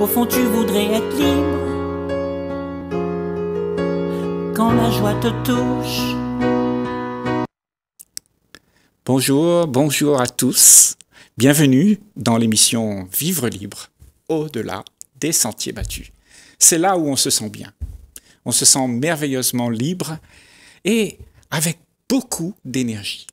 Au fond, tu voudrais être libre quand la joie te touche. Bonjour, bonjour à tous. Bienvenue dans l'émission Vivre libre, au-delà des sentiers battus. C'est là où on se sent bien. On se sent merveilleusement libre et avec beaucoup d'énergie.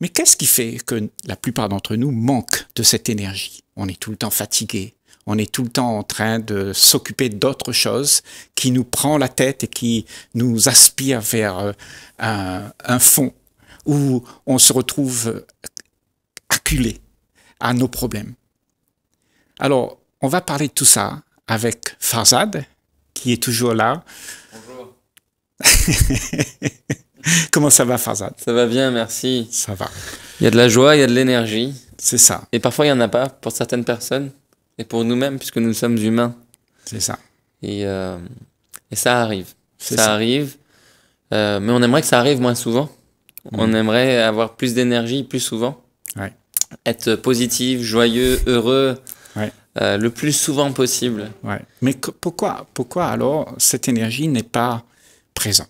Mais qu'est-ce qui fait que la plupart d'entre nous manquent de cette énergie On est tout le temps fatigué, on est tout le temps en train de s'occuper d'autres choses qui nous prend la tête et qui nous aspire vers euh, un, fond où on se retrouve acculé à nos problèmes. Alors, on va parler de tout ça avec Farzad, qui est toujours là. Bonjour. Comment ça va, Farzad Ça va bien, merci. Ça va. Il y a de la joie, il y a de l'énergie. C'est ça. Et parfois, il n'y en a pas pour certaines personnes et pour nous-mêmes, puisque nous sommes humains. C'est ça. Et, euh, ça arrive. Ça, arrive. Euh, mais on aimerait que ça arrive moins souvent. Mm. On aimerait avoir plus d'énergie plus souvent. Ouais. Être positif, joyeux, heureux. Ouais. Euh, le plus souvent possible. Ouais. Mais pourquoi, pourquoi alors cette énergie n'est pas présente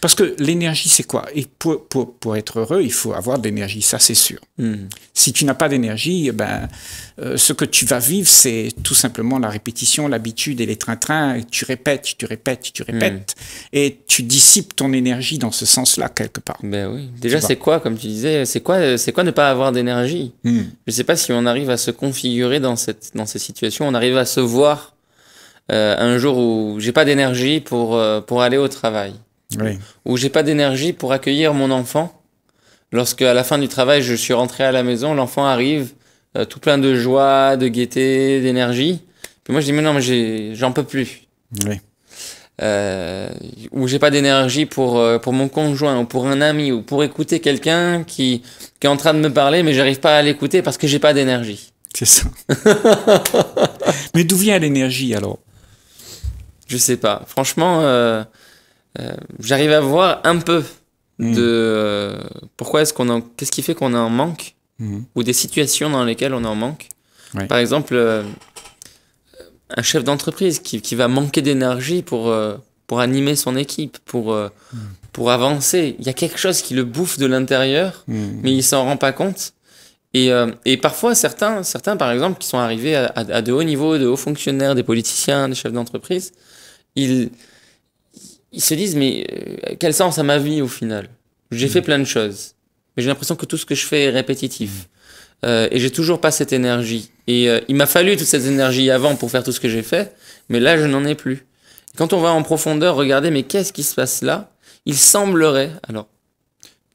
parce que l'énergie, c'est quoi Et pour, pour, pour, être heureux, il faut avoir de l'énergie, ça c'est sûr. Hmm. Si tu n'as pas d'énergie, eh ben, euh, ce que tu vas vivre, c'est tout simplement la répétition, l'habitude et les trains-trains. Tu répètes, tu répètes, tu hmm. répètes. Et tu dissipes ton énergie dans ce sens-là, quelque part. Ben oui. Déjà, c'est quoi, comme tu disais, c'est quoi, c'est quoi ne pas avoir d'énergie hmm. Je ne sais pas si on arrive à se configurer dans, cette, dans ces situations, on arrive à se voir. Euh, un jour où j'ai pas d'énergie pour, euh, pour aller au travail oui. où j'ai pas d'énergie pour accueillir mon enfant. Lorsque à la fin du travail, je suis rentré à la maison, l'enfant arrive euh, tout plein de joie, de gaieté, d'énergie. Puis moi, je dis mais non, mais j'en peux plus. Oui. Euh, où j'ai pas d'énergie pour euh, pour mon conjoint ou pour un ami ou pour écouter quelqu'un qui qui est en train de me parler, mais j'arrive pas à l'écouter parce que j'ai pas d'énergie. C'est ça. mais d'où vient l'énergie alors Je sais pas. Franchement, euh, euh, j'arrive à voir un peu mm. de euh, pourquoi est-ce qu'on en, qu'est-ce qui fait qu'on est en manque mm. ou des situations dans lesquelles on en manque. Par exemple, euh, un chef d'entreprise qui, qui va manquer d'énergie pour, pour animer son équipe, pour, mm. pour avancer. Il y a quelque chose qui le bouffe de l'intérieur, mais il s'en rend pas compte. Et, et, parfois, certains, certains, par exemple, qui sont arrivés à, à de hauts niveaux, de hauts fonctionnaires, des politiciens, des chefs d'entreprise, ils, ils se disent mais euh, quel sens a ma vie au final J'ai mm. fait plein de choses, mais j'ai l'impression que tout ce que je fais est répétitif. Mm. Euh, et j'ai toujours pas cette énergie. Et euh, il m'a fallu toute cette énergie avant pour faire tout ce que j'ai fait, mais là je n'en ai plus. Quand on va en profondeur regarder, mais qu'est-ce qui se passe là Il semblerait, alors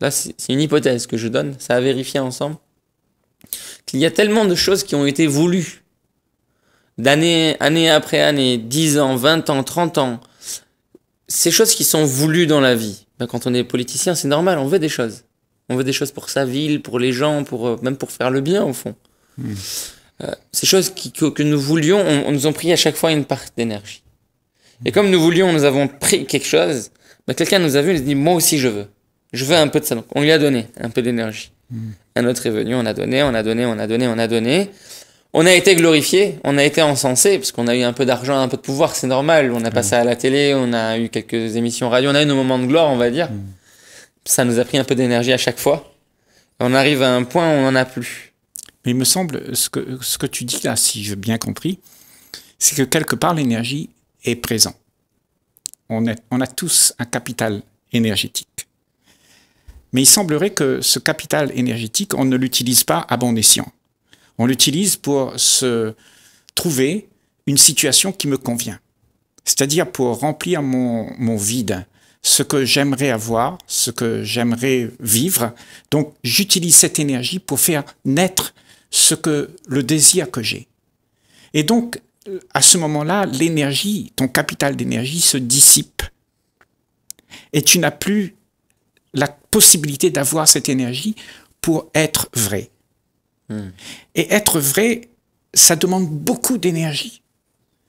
là c'est une hypothèse que je donne, ça a vérifié ensemble, qu'il y a tellement de choses qui ont été voulues, d'année année après année, 10 ans, 20 ans, 30 ans, ces choses qui sont voulues dans la vie, ben, quand on est politicien, c'est normal, on veut des choses. On veut des choses pour sa ville, pour les gens, pour, euh, même pour faire le bien, au fond. Hmm. Euh, ces choses que, nous voulions, on, nous ont pris à chaque fois une part d'énergie. Et comme nous voulions, nous avons pris quelque chose, ben, quelqu'un nous a vu Il nous dit Moi aussi, je veux. Je veux un peu de ça. Donc, on lui a donné un peu d'énergie. Hmm. Un autre est venu, on a donné, on a donné, on a donné, on a donné. On a été glorifié, on a été encensé, parce qu'on a eu un peu d'argent, un peu de pouvoir, c'est normal. On a passé mm. à la télé, on a eu quelques émissions radio, on a eu nos moments de gloire, on va dire. Mm. Ça nous a pris un peu d'énergie à chaque fois. On arrive à un point où on n'en a plus. Mais il me semble, ce que, ce que tu dis là, si j'ai bien compris, c'est que quelque part l'énergie est présente. On, on a tous un capital énergétique. Mais il semblerait que ce capital énergétique, on ne l'utilise pas à bon escient. On l'utilise pour se trouver une situation qui me convient. C'est-à-dire pour remplir mon, mon vide, ce que j'aimerais avoir, ce que j'aimerais vivre. Donc j'utilise cette énergie pour faire naître ce que le désir que j'ai. Et donc à ce moment-là, l'énergie, ton capital d'énergie se dissipe. Et tu n'as plus la possibilité d'avoir cette énergie pour être vrai. Et être vrai, ça demande beaucoup d'énergie.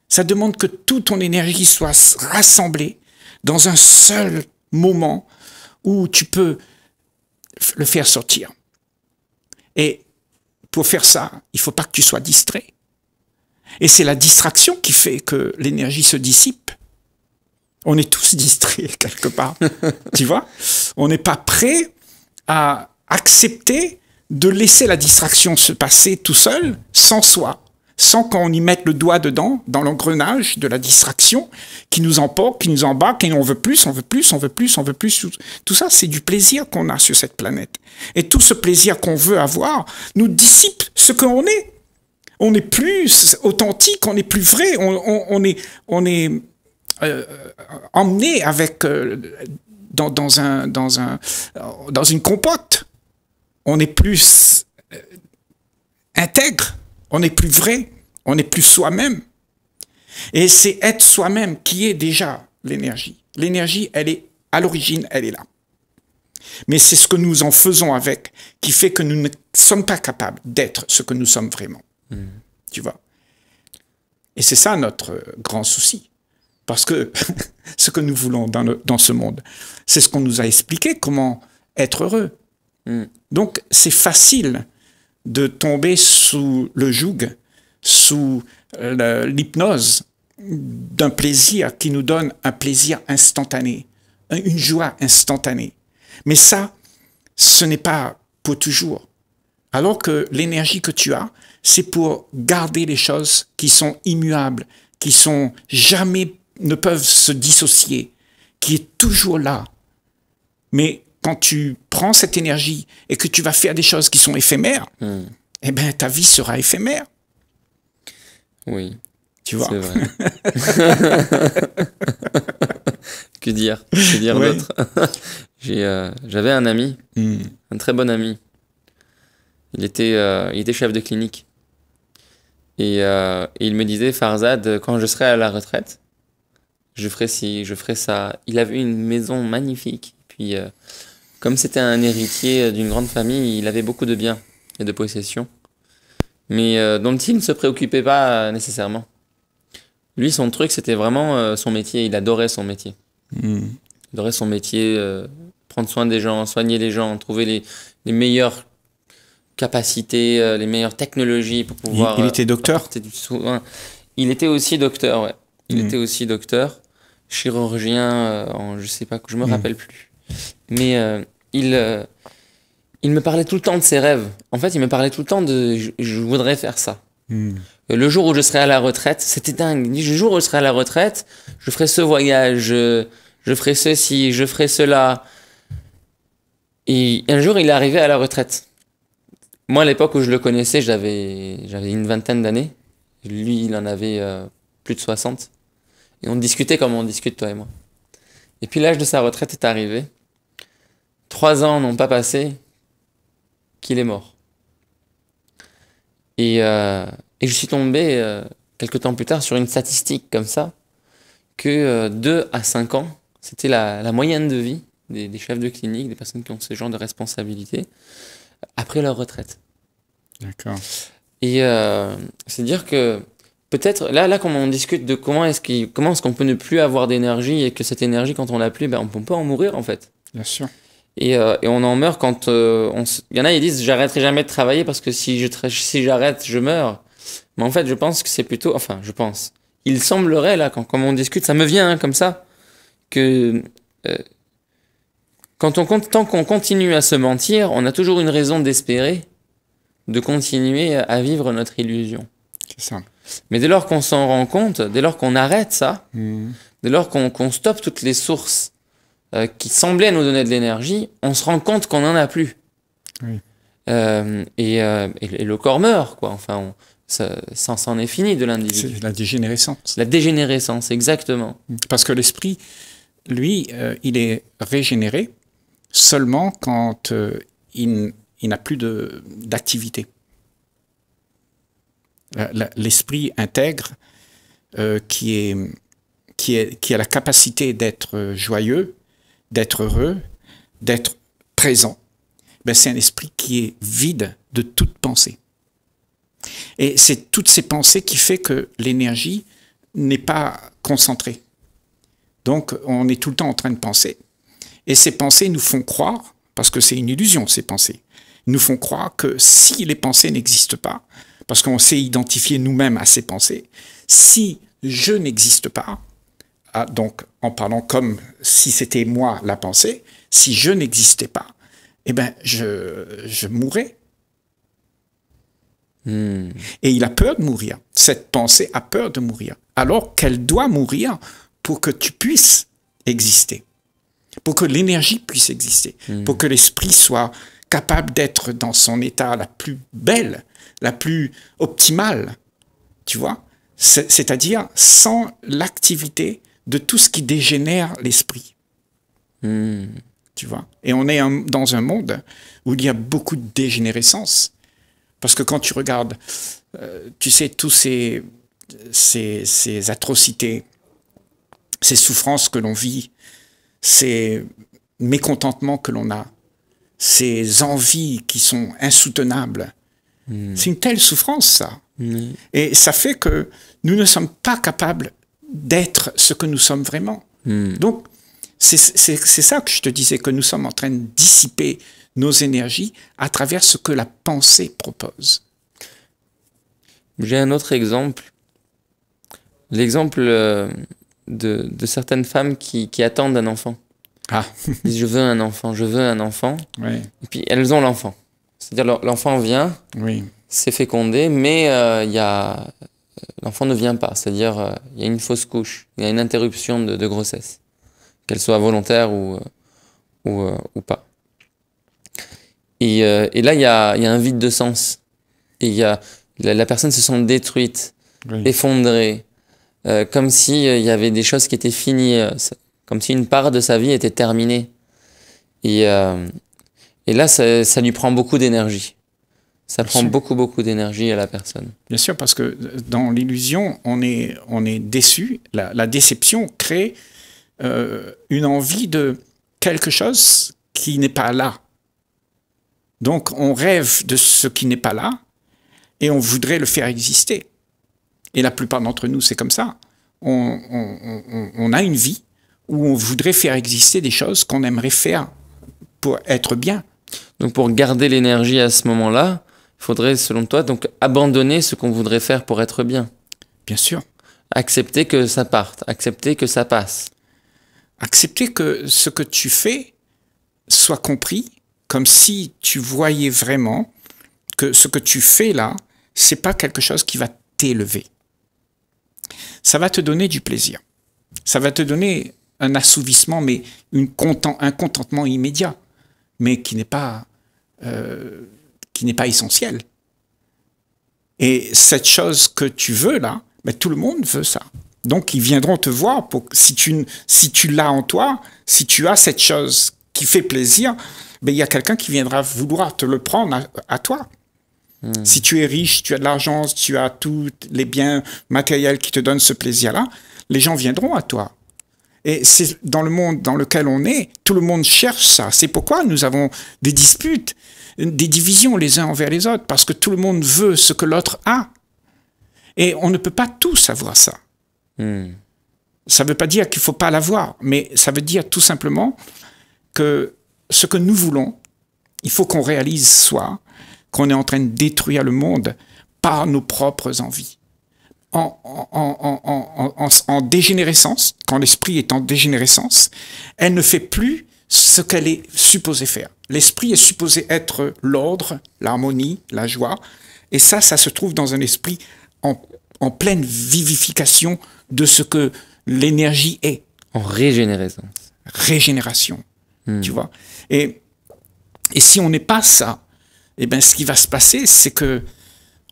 Ça demande que toute ton énergie soit rassemblée dans un seul moment où tu peux le faire sortir. Et pour faire ça, il ne faut pas que tu sois distrait. Et c'est la distraction qui fait que l'énergie se dissipe. On est tous distraits quelque part. tu vois On n'est pas prêt à accepter de laisser la distraction se passer tout seul, sans soi, sans qu'on y mette le doigt dedans, dans l'engrenage de la distraction qui nous emporte, qui nous embarque, et on veut plus, on veut plus, on veut plus, on veut plus. Tout ça, c'est du plaisir qu'on a sur cette planète. Et tout ce plaisir qu'on veut avoir nous dissipe ce qu'on est. On est plus authentique, on est plus vrai, on, est, on est euh, emmené avec euh, dans, dans, un, dans, un, dans une compote on est plus euh, intègre, on est plus vrai, on est plus soi-même. Et c'est être soi-même qui est déjà l'énergie. L'énergie, elle est à l'origine, elle est là. Mais c'est ce que nous en faisons avec qui fait que nous ne sommes pas capables d'être ce que nous sommes vraiment. Mm. Tu vois Et c'est ça notre grand souci. Parce que ce que nous voulons dans, dans ce monde, c'est ce qu'on nous a expliqué, comment être heureux. Mm. Donc, c'est facile de tomber sous le joug, sous euh, l'hypnose d'un plaisir qui nous donne un plaisir instantané, une joie instantanée. Mais ça, ce n'est pas pour toujours. Alors que l'énergie que tu as, c'est pour garder les choses qui sont immuables, qui sont jamais, ne peuvent se dissocier, qui est toujours là. Mais quand tu prends cette énergie et que tu vas faire des choses qui sont éphémères, et hmm. eh ben, ta vie sera éphémère. Oui. Tu vois. que dire Que dire d'autre euh, J'avais un ami, hmm. un très bon ami. Il était, euh, il était chef de clinique. Euh, et, il me disait, Farzad, quand je serai à la retraite, je ferai ci, je ferai ça. Il avait une maison magnifique. Puis comme c'était un héritier euh, d'une grande famille, il avait beaucoup de biens et de possessions, mais euh, dont il ne se préoccupait pas euh, nécessairement. Lui, son truc, c'était vraiment son métier. Il adorait son métier. Hmm. Il adorait son métier, prendre soin des gens, soigner les gens, trouver les, les meilleures capacités, les meilleures technologies pour pouvoir. Il, était docteur du Il était aussi docteur, ouais. Il hmm. était aussi docteur, chirurgien, en, je sais pas, je me hmm. rappelle plus. Mais euh, il, euh, il me parlait tout le temps de ses rêves. En fait, il me parlait tout le temps de je, voudrais faire ça. Hmm. Euh, le jour où je serai à la retraite, c'était dingue. Le jour où je serai à la retraite, je ferai ce voyage, je, ferai ceci, je ferai cela. Et un jour, il est arrivé à la retraite. Moi, à l'époque où je le connaissais, j'avais une vingtaine d'années. Lui, il en avait plus de 60. Et on discutait comme on discute, toi et moi. Et puis l'âge de sa retraite est arrivé trois ans n'ont pas passé qu'il est mort. Et, euh, je suis tombé euh, quelques temps plus tard sur une statistique comme ça, que euh, deux à cinq ans, c'était la, la, moyenne de vie des, des, chefs de clinique, des personnes qui ont ce genre de responsabilité, après leur retraite. D'accord. Et euh, c'est dire que peut-être, là, là, quand on discute de comment est-ce qu'on est qu'on peut ne plus avoir d'énergie et que cette énergie, quand on l'a plus, ben, on ne peut pas en mourir en fait. Bien sûr. Et, euh, et on en meurt quand euh, on il y en a ils disent j'arrêterai jamais de travailler parce que si je si j'arrête je meurs. Mais en fait je pense que c'est plutôt enfin je pense. Il semblerait là quand comme on discute ça me vient hein, comme ça que euh, quand on tant qu'on continue à se mentir on a toujours une raison d'espérer de continuer à vivre notre illusion. C'est ça. Mais dès lors qu'on s'en rend compte, dès lors qu'on arrête ça, mmh. dès lors qu'on qu'on stoppe toutes les sources euh, qui semblait nous donner de l'énergie, on se rend compte qu'on n'en a plus. Euh, euh, et, le corps meurt, quoi. Enfin, on, ça, ça, en est fini de l'individu. C'est la dégénérescence. La dégénérescence, exactement. Parce que l'esprit, lui, il est régénéré seulement quand il, n'a plus d'activité. L'esprit intègre qui est qui, est, qui a la capacité d'être joyeux d'être heureux, d'être présent, ben, c'est un esprit qui est vide de toute pensée. Et c'est toutes ces pensées qui fait que l'énergie n'est pas concentrée. Donc on est tout le temps en train de penser. Et ces pensées nous font croire, parce que c'est une illusion ces pensées, nous font croire que si les pensées n'existent pas, parce qu'on s'est identifié nous-mêmes à ces pensées, si je n'existe pas, ah, donc en parlant comme si c'était moi la pensée, si je n'existais pas, eh ben je, mourrais. Hmm. Et il a peur de mourir. Cette pensée a peur de mourir. Alors qu'elle doit mourir pour que tu puisses exister, pour que l'énergie puisse exister, hmm. pour que l'esprit soit capable d'être dans son état la plus belle, la plus optimale. Tu vois C'est-à-dire sans l'activité de tout ce qui dégénère l'esprit. Hmm, tu vois Et on est dans un monde où il y a beaucoup de dégénérescence. Parce que quand tu regardes, euh, tu sais, tous ces, ces, atrocités, ces souffrances que l'on vit, ces mécontentements que l'on a, ces envies qui sont insoutenables, hmm. c'est une telle souffrance, ça. Et ça fait que nous ne sommes pas capables d'être ce que nous sommes vraiment. Hmm. Donc, c'est ça que je te disais, que nous sommes en train de dissiper nos énergies à travers ce que la pensée propose. J'ai un autre exemple. L'exemple euh, de, de, certaines femmes qui, qui attendent un enfant. Ah. je veux un enfant, je veux un enfant. Oui. Et puis elles ont l'enfant. C'est-à-dire l'enfant vient, oui. c'est fécondé, mais euh, il y a l'enfant ne vient pas, c'est-à-dire euh, il y a une fausse couche, il y a une interruption de, grossesse, qu'elle soit volontaire ou, euh, ou, euh, ou pas. Et, et là, il y, a, il y a, un vide de sens. il y a, la, personne se sent détruite, effondrée, comme s'il si, y avait des choses qui étaient finies, comme si une part de sa vie était terminée. Et, et là, ça, ça lui prend beaucoup d'énergie. Ça prend beaucoup, beaucoup d'énergie à la personne. Bien sûr, parce que euh, dans l'illusion, on est, on est déçu. La, déception crée euh, une envie de quelque chose qui n'est pas là. Donc on rêve de ce qui n'est pas là et on voudrait le faire exister. Et la plupart d'entre nous, c'est comme ça. on, on, on, a une vie où on voudrait faire exister des choses qu'on aimerait faire pour être bien. Donc pour garder l'énergie à ce moment-là, faudrait, selon toi, donc abandonner ce qu'on voudrait faire pour être bien. Bien sûr. Accepter que ça parte, accepter que ça passe. Accepter que ce que tu fais soit compris comme si tu voyais vraiment que ce que tu fais là, c'est pas quelque chose qui va t'élever. Ça va te donner du plaisir. Ça va te donner un assouvissement, mais une content, un contentement immédiat, mais qui n'est pas euh, qui n'est pas essentiel. Et cette chose que tu veux là, mais ben, tout le monde veut ça. Donc ils viendront te voir pour si tu si tu l'as en toi, si tu as cette chose qui fait plaisir, ben il y a quelqu'un qui viendra vouloir te le prendre à, toi. Hmm. Si tu es riche, tu as de l'argent, tu as tous les biens matériels qui te donnent ce plaisir là, les gens viendront à toi. Et c'est dans le monde dans lequel on est, tout le monde cherche ça. C'est pourquoi nous avons des disputes, des divisions les uns envers les autres, parce que tout le monde veut ce que l'autre a. Et on ne peut pas tous avoir ça. Hmm. Ça ne veut pas dire qu'il ne faut pas l'avoir, mais ça veut dire tout simplement que ce que nous voulons, il faut qu'on réalise soi, qu'on est en train de détruire le monde par nos propres envies en, en, dégénérescence, quand l'esprit est en dégénérescence, elle ne fait plus ce qu'elle est supposée faire. L'esprit est supposé être l'ordre, l'harmonie, la joie, et ça, ça se trouve dans un esprit en, pleine vivification de ce que l'énergie est. En régénérescence. Régénération, hmm. tu vois. Et, et si on n'est pas ça, eh ben, ce qui va se passer, c'est que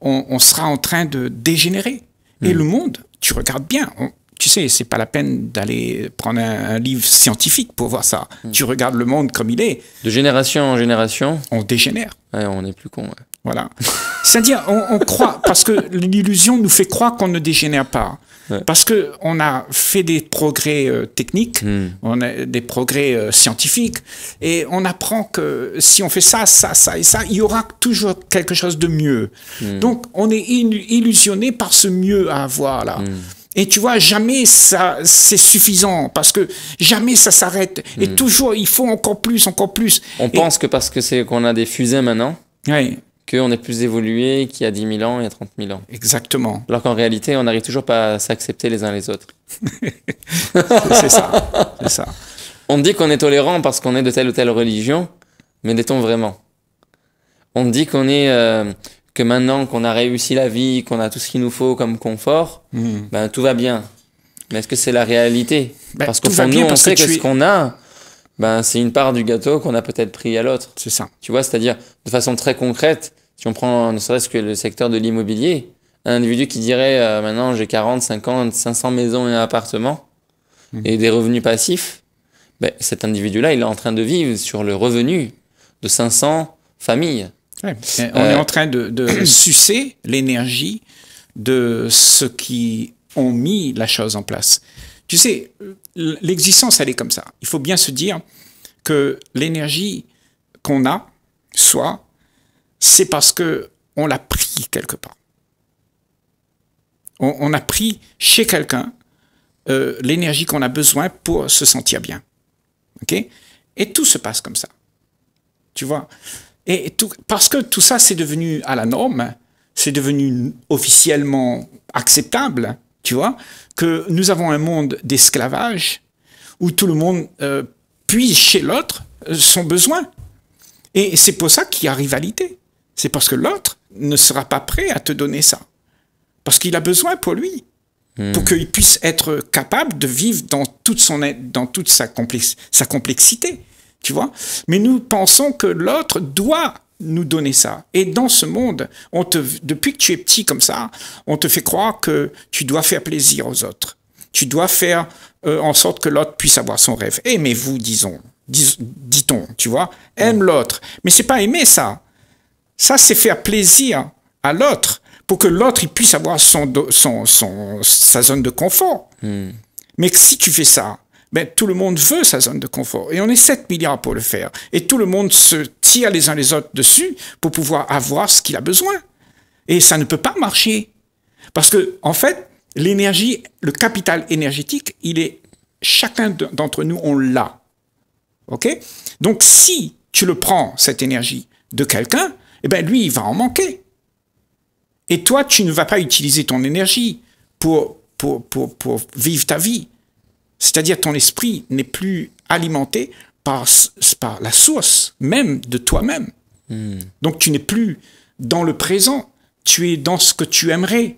on sera en train de dégénérer. Et mm. le monde, tu regardes bien. tu sais, c'est pas la peine d'aller prendre un, livre scientifique pour voir ça. Mm. Tu regardes le monde comme il est. De génération en génération. On dégénère. on est plus con. Voilà. C'est-à-dire, on, croit, parce que l'illusion nous fait croire qu'on ne dégénère pas. Parce que on a fait des progrès euh, techniques, hmm. on a des progrès euh, scientifiques, et on apprend que si on fait ça, ça, ça et ça, il y aura toujours quelque chose de mieux. Hmm. Donc, on est illusionné par ce mieux à avoir là. Hmm. Et tu vois, jamais ça, c'est suffisant parce que jamais ça s'arrête. Et toujours, il faut encore plus, encore plus. On pense que parce que c'est qu'on a des fusées maintenant. Oui qu'on est plus évolué qu'il y a 10 000 ans, et y a 30 000 ans. Exactement. Alors qu'en réalité, on n'arrive toujours pas à s'accepter les uns les autres. c'est ça, c'est ça. On dit qu'on est tolérant parce qu'on est de telle ou telle religion, mais l'est-on vraiment On dit qu'on est euh, que maintenant qu'on a réussi la vie, qu'on a tout ce qu'il nous faut comme confort, hmm. ben tout va bien. Mais est-ce que c'est la réalité ben, Parce qu'au fond, nous, on sait que, ce qu'on a, ben, c'est une part du gâteau qu'on a peut-être pris à l'autre. C'est ça. Tu vois, c'est-à-dire, de façon très concrète, si on prend ne serait-ce que le secteur de l'immobilier, un individu qui dirait euh, maintenant j'ai 40, 50, 500 maisons et appartements mmh. et des revenus passifs, ben, cet individu-là, il est en train de vivre sur le revenu de 500 familles. on est euh, en train de, de sucer l'énergie de ceux qui ont mis la chose en place. Tu sais, l'existence, elle est comme ça. Il faut bien se dire que l'énergie qu'on a, soit, c'est parce qu'on l'a pris quelque part. On, a pris chez quelqu'un euh, l'énergie qu'on a besoin pour se sentir bien. Et tout se passe comme ça. Tu vois et parce que tout ça, c'est devenu à la norme, c'est devenu officiellement acceptable, tu vois, que nous avons un monde d'esclavage où tout le monde euh, puise chez l'autre euh, son besoin. Et c'est pour ça qu'il y a rivalité. C'est parce que l'autre ne sera pas prêt à te donner ça. Parce qu'il a besoin pour lui. Hmm. Pour qu'il puisse être capable de vivre dans toute, son, dans toute sa, complexe, sa complexité. Tu vois Mais nous pensons que l'autre doit nous donner ça. Et dans ce monde, on te, depuis que tu es petit comme ça, on te fait croire que tu dois faire plaisir aux autres. Tu dois faire euh, en sorte que l'autre puisse avoir son rêve. Aimez-vous, disons, dis, dit-on, tu vois. Aime mm. l'autre. Mais c'est pas aimer ça. Ça, c'est faire plaisir à l'autre pour que l'autre il puisse avoir son, son, sa zone de confort. Mm. Mais si tu fais ça, ben, tout le monde veut sa zone de confort. Et on est 7 milliards pour le faire. Et tout le monde se tire les uns les autres dessus pour pouvoir avoir ce qu'il a besoin. Et ça ne peut pas marcher. Parce que, en fait, l'énergie, le capital énergétique, il est, chacun d'entre nous, on l'a. OK? Donc, si tu le prends, cette énergie, de quelqu'un, eh ben, lui, il va en manquer. Et toi, tu ne vas pas utiliser ton énergie pour, pour, pour vivre ta vie. C'est-à-dire ton esprit n'est plus alimenté par, la source même de toi-même. Hmm. Donc tu n'es plus dans le présent, tu es dans ce que tu aimerais.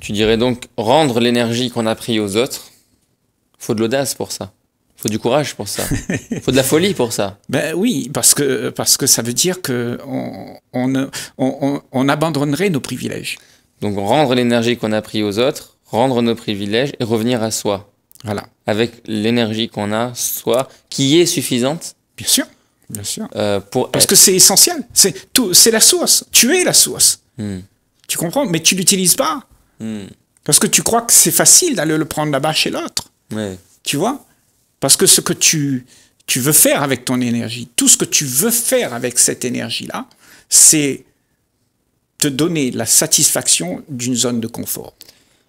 Tu dirais donc rendre l'énergie qu'on a pris aux autres, faut de l'audace pour ça. Faut du courage pour ça. Faut de la folie pour ça. Ben oui, parce que parce que ça veut dire que abandonnerait nos privilèges. Donc rendre l'énergie qu'on a pris aux autres, rendre nos privilèges et revenir à soi. Voilà. Avec l'énergie qu'on a, soit qui est suffisante. Bien sûr. Bien sûr. Euh, Parce que c'est essentiel. C'est tout. C'est la source. Tu es la source. Hmm. Tu comprends Mais tu l'utilises pas. Hmm. Parce que tu crois que c'est facile d'aller le prendre là-bas chez l'autre. Tu vois Parce que ce que tu, tu veux faire avec ton énergie, tout ce que tu veux faire avec cette énergie-là, c'est te donner la satisfaction d'une zone de confort.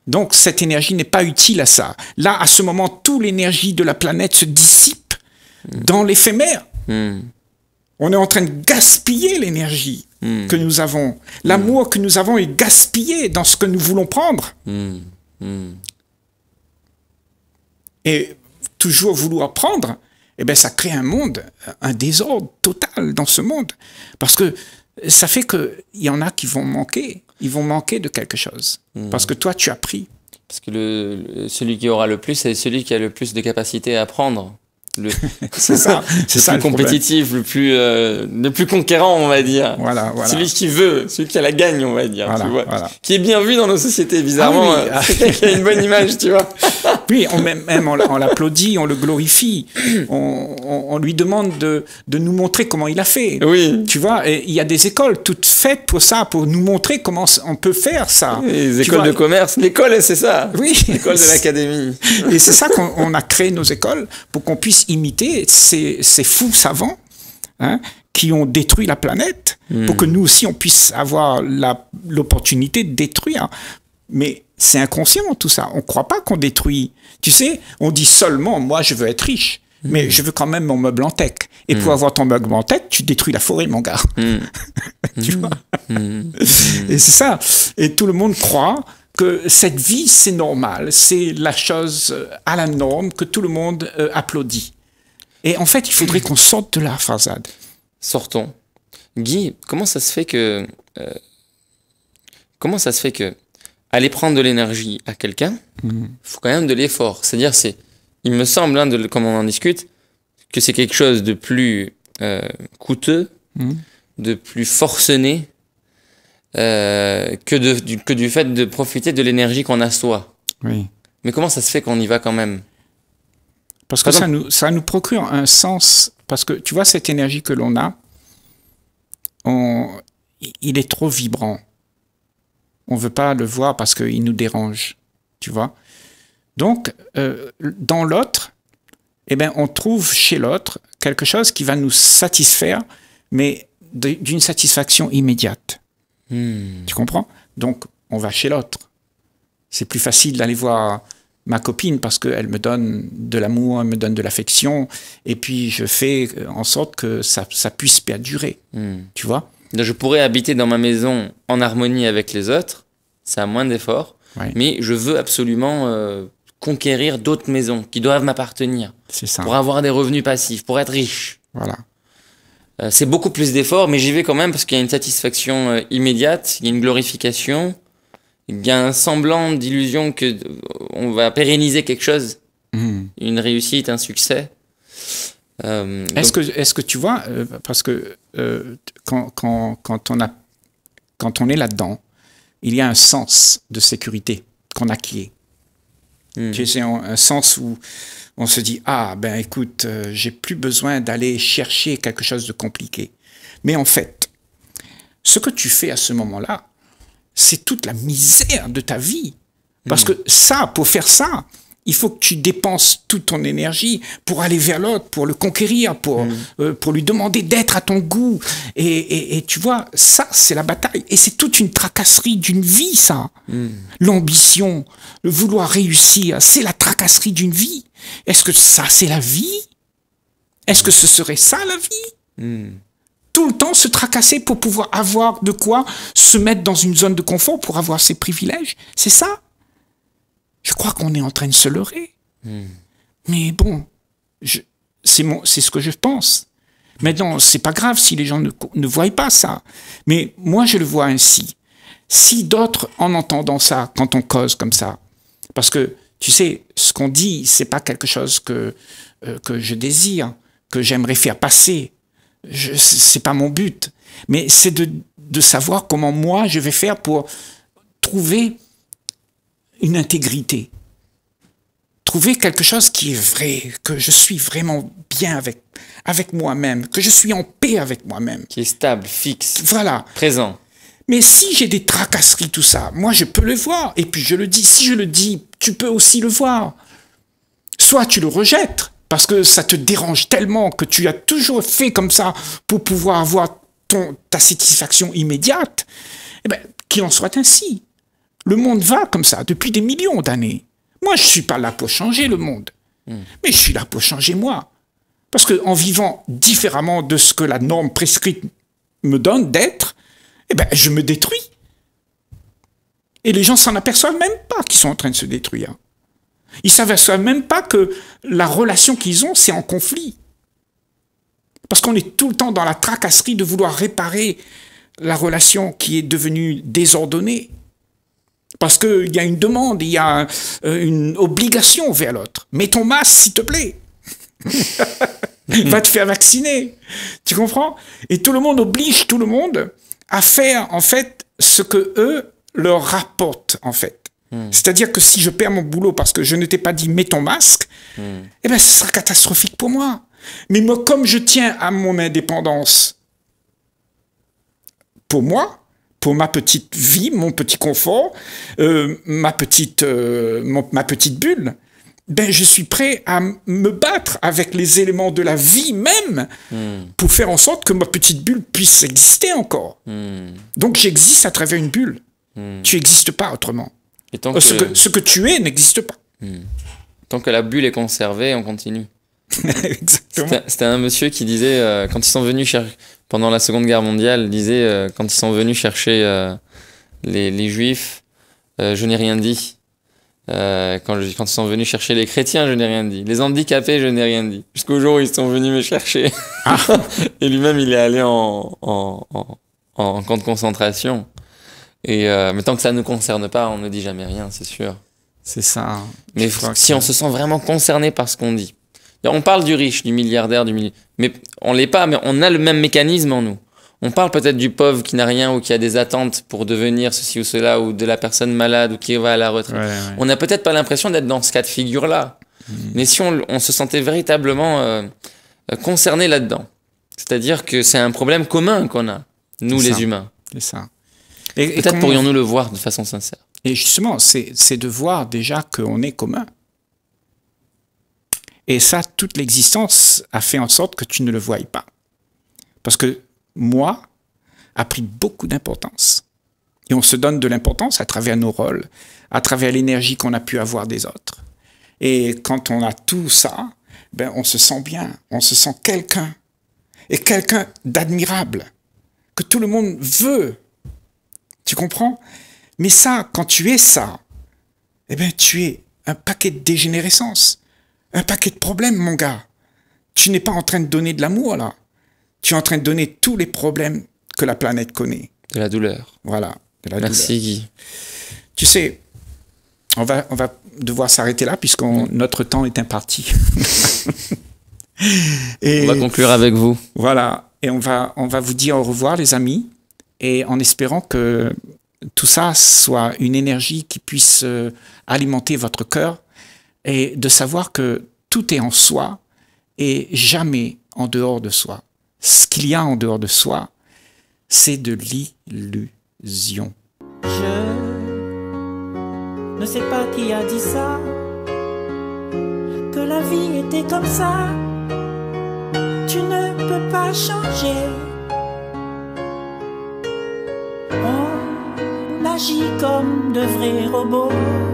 Donc cette énergie n'est pas utile à ça. Là, à ce moment, toute l'énergie de la planète se dissipe hmm. dans l'éphémère. Hmm. On est en train de gaspiller l'énergie hmm. que nous avons. L'amour que nous avons est gaspillé dans ce que nous voulons prendre. Et toujours vouloir prendre, eh bien, ça crée un monde, un désordre total dans ce monde. Parce que ça fait qu'il y en a qui vont manquer ils vont manquer de quelque chose. Hmm. Parce que toi, tu as pris. Parce que celui qui aura le plus, c'est celui qui a le plus de capacité à apprendre. Le... c'est ça, c'est ça plus compétitif, le plus euh, le plus conquérant, on va dire. Voilà, voilà. Celui qui veut, celui qui a la gagne, on va dire. Voilà, Qui est bien vu dans nos sociétés, ah bizarrement. il hein. ah. a une bonne image, tu vois. oui, on, même, on, l'applaudit, on le glorifie, on, on, lui demande de, de nous montrer comment il a fait. Oui. Tu vois, et il y a des écoles toutes faites pour ça, pour nous montrer comment on peut faire ça. les écoles de commerce, l'école, c'est ça. Oui. L'école de l'académie. Et c'est ça qu'on a créé nos écoles pour qu'on puisse imiter ces, fous savants hein, qui ont détruit la planète hmm. pour que nous aussi on puisse avoir l'opportunité de détruire. Mais c'est inconscient tout ça. On ne croit pas qu'on détruit. Tu sais, on dit seulement moi je veux être riche, hmm. mais je veux quand même mon meuble en tech. Et pour hmm. avoir ton meuble en tech, tu détruis la forêt, mon gars. tu vois Et c'est ça. Et tout le monde croit que cette vie, c'est normal, c'est la chose euh, à la norme que tout le monde euh, applaudit. Et en fait, il faudrait qu'on sorte de la façade. Sortons. Guy, comment ça se fait que... Euh, comment ça se fait que... Aller prendre de l'énergie à quelqu'un, il mhm. faut quand même de l'effort. C'est-à-dire, c'est, il me semble, hein, comme on en discute, que c'est quelque chose de plus coûteux, mhm. de plus forcené, euh, que, du, que du fait de profiter de l'énergie qu'on a soi. Oui. Mais comment ça se fait qu'on y va quand même Parce que ça nous, ça nous procure un sens. Parce que tu vois, cette énergie que l'on a, on, il est trop vibrant. On veut pas le voir parce qu'il nous dérange. Tu vois Donc, euh, dans l'autre, eh ben, on trouve chez l'autre quelque chose qui va nous satisfaire, mais d'une satisfaction immédiate. Tu comprends Donc, on va chez l'autre. C'est plus facile d'aller voir ma copine parce qu'elle me donne de l'amour, elle me donne de l'affection, et puis je fais en sorte que ça, puisse perdurer. Hmm. Tu vois Je pourrais habiter dans ma maison en harmonie avec les autres, ça a moins d'efforts, mais je veux absolument euh, conquérir d'autres maisons qui doivent m'appartenir. c'est ça Pour avoir des revenus passifs, pour être riche. Voilà. Euh, c'est beaucoup plus d'efforts, mais j'y vais quand même parce qu'il y a une satisfaction euh, immédiate, il y a une glorification, il y a un semblant d'illusion que euh, on va pérenniser quelque chose, hmm. une réussite, un succès. est-ce que, est que tu vois, parce que quand, quand, quand, on a, quand on est là-dedans, il y a un sens de sécurité qu'on acquiert. C'est mm. un, sens où on se dit ah ben écoute, euh, j'ai plus besoin d'aller chercher quelque chose de compliqué. Mais en fait, ce que tu fais à ce moment-là, c'est toute la misère de ta vie. Parce mm. que ça, pour faire ça, il faut que tu dépenses toute ton énergie pour aller vers l'autre, pour le conquérir, pour, mm. euh, pour lui demander d'être à ton goût. Et, et, tu vois, ça, c'est la bataille. Et c'est toute une tracasserie d'une vie, ça. Mm. L'ambition, le vouloir réussir, c'est la tracasserie d'une vie. Est-ce que ça, c'est la vie Est-ce que ce serait ça, la vie mm. Tout le temps se tracasser pour pouvoir avoir de quoi se mettre dans une zone de confort, pour avoir ses privilèges. C'est ça je crois qu'on est en train de se leurrer. Hmm. Mais bon, c'est ce que je pense. Mais Maintenant, c'est pas grave si les gens ne, ne voient pas ça. Mais moi, je le vois ainsi. Si d'autres, en entendant ça, quand on cause comme ça, parce que tu sais, ce qu'on dit, c'est pas quelque chose que euh, que je désire, que j'aimerais faire passer. Ce c'est pas mon but, mais c'est de, de savoir comment moi je vais faire pour trouver une intégrité. Trouver quelque chose qui est vrai, que je suis vraiment bien avec, avec moi-même, que je suis en paix avec moi-même. Qui est stable, fixe. Voilà. Présent. Mais si j'ai des tracasseries, tout ça, moi je peux le voir. Et puis je le dis, si je le dis, tu peux aussi le voir. Soit tu le rejettes, parce que ça te dérange tellement que tu as toujours fait comme ça pour pouvoir avoir ton, ta satisfaction immédiate. Eh bien, qu'il en soit ainsi. Le monde va comme ça depuis des millions d'années. Moi, je ne suis pas là pour changer le monde, hmm. mais je suis là pour changer moi. Parce qu'en vivant différemment de ce que la norme prescrite me donne d'être, eh ben, je me détruis. Et les gens s'en aperçoivent même pas qu'ils sont en train de se détruire. Ils s'aperçoivent même pas que la relation qu'ils ont, c'est en conflit. Parce qu'on est tout le temps dans la tracasserie de vouloir réparer la relation qui est devenue désordonnée parce qu'il y a une demande, il y a euh, une obligation vers l'autre. Mets ton masque, s'il te plaît. Va te faire vacciner. Tu comprends Et tout le monde oblige tout le monde à faire, en fait, ce que eux leur rapportent, en fait. Hmm. C'est-à-dire que si je perds mon boulot parce que je ne t'ai pas dit mets ton masque, hmm. eh bien, ce sera catastrophique pour moi. Mais moi, comme je tiens à mon indépendance, pour moi, pour ma petite vie, mon petit confort, euh, ma, petite, euh, ma petite bulle, ben je suis prêt à me battre avec les éléments de la vie même hmm. pour faire en sorte que ma petite bulle puisse exister encore. Hmm. Donc j'existe à travers une bulle. Hmm. Tu n'existes pas autrement. Euh, que... Ce, que, tu es n'existe pas. Tant que la bulle est conservée, on continue. C'était un monsieur qui disait, quand ils sont venus chercher pendant la Seconde Guerre mondiale, disait euh, quand ils sont venus chercher euh, les, les, Juifs, euh, je n'ai rien dit. Quand, je, quand, ils sont venus chercher les chrétiens, je n'ai rien dit. Les handicapés, je n'ai rien dit. Jusqu'au jour où ils sont venus me chercher. Ah. et lui-même, il est allé en, en, en, en camp de concentration. Et mais tant que ça ne nous concerne pas, on ne dit jamais rien, c'est sûr. C'est ça. Hein. Mais si on se sent vraiment concerné par ce qu'on dit, on parle du riche, du milliardaire, du milliardaire, mais on l'est pas, mais on a le même mécanisme en nous. On parle peut-être du pauvre qui n'a rien ou qui a des attentes pour devenir ceci ou cela, ou de la personne malade ou qui va à la retraite. On n'a peut-être pas l'impression d'être dans ce cas de figure-là. Mm. Mais si on, se sentait véritablement euh, euh, concerné là-dedans, c'est-à-dire que c'est un problème commun qu'on a, nous les humains. C'est ça. peut-être pourrions-nous le voir de façon sincère. Et justement, c'est de voir déjà qu'on est commun. Et ça, toute l'existence a fait en sorte que tu ne le voyais pas. Parce que moi a pris beaucoup d'importance. Et on se donne de l'importance à travers nos rôles, à travers l'énergie qu'on a pu avoir des autres. Et quand on a tout ça, ben on se sent bien, on se sent quelqu'un. Et quelqu'un d'admirable, que tout le monde veut. Tu comprends Mais ça, quand tu es ça, eh ben tu es un paquet de dégénérescence un paquet de problèmes, mon gars. Tu n'es pas en train de donner de l'amour, là. Tu es en train de donner tous les problèmes que la planète connaît. De la douleur. Voilà. De la Merci, Guy. Tu sais, on va, on va devoir s'arrêter là, puisque notre temps est imparti. et on va conclure avec vous. Voilà. Et on va, on va vous dire au revoir, les amis. Et en espérant que tout ça soit une énergie qui puisse euh, alimenter votre cœur et de savoir que tout est en soi et jamais en dehors de soi. Ce qu'il y a en dehors de soi, c'est de l'illusion. Je ne sais pas qui a dit ça, que la vie était comme ça. Tu ne peux pas changer. On agit comme de vrais robots.